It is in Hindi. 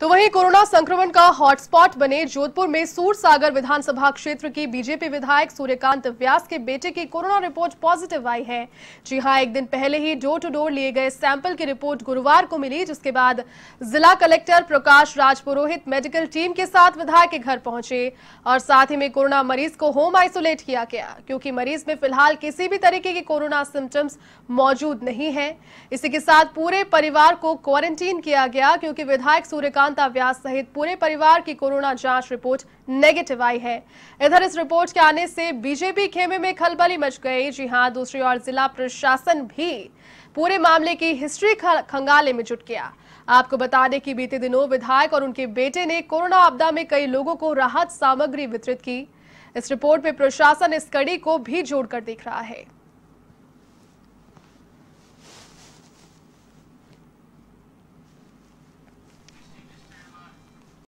तो वहीं कोरोना संक्रमण का हॉटस्पॉट बने जोधपुर में सूर सागर विधानसभा क्षेत्र की बीजेपी विधायक सूर्यकांत व्यास के बेटे की कोरोना रिपोर्ट पॉजिटिव आई है जी हां एक दिन पहले ही डोर टू डोर लिए गए सैंपल की रिपोर्ट गुरुवार को मिली जिसके बाद जिला collector Prakash Rajpurohit medical team के साथ विधायक के घर पहुंचे और साथ ही में कोरोना मरीज को होम आइसोलेट किया गया क्योंकि मरीज में फिलहाल किसी भी तरीके के कोरोना सिम्टम्स मौजूद नहीं है इसी के साथ पूरे परिवार को क्वारंटीन किया गया क्योंकि विधायक सूर्यकांत कांता व्यास सहित पूरे परिवार की कोरोना जांच रिपोर्ट नेगेटिव आई है इधर इस रिपोर्ट के आने से बीजेपी खेमे में खलबली मच गई जी हां दूसरी ओर जिला प्रशासन भी पूरे मामले की हिस्ट्री खंगाले में जुट गया आपको बता दें कि बीते दिनों विधायक और उनके बेटे ने कोरोना आपदा में कई लोगों को राहत सामग्री वितरित की इस रिपोर्ट में प्रशासन इस कड़ी को भी जोड़कर देख रहा है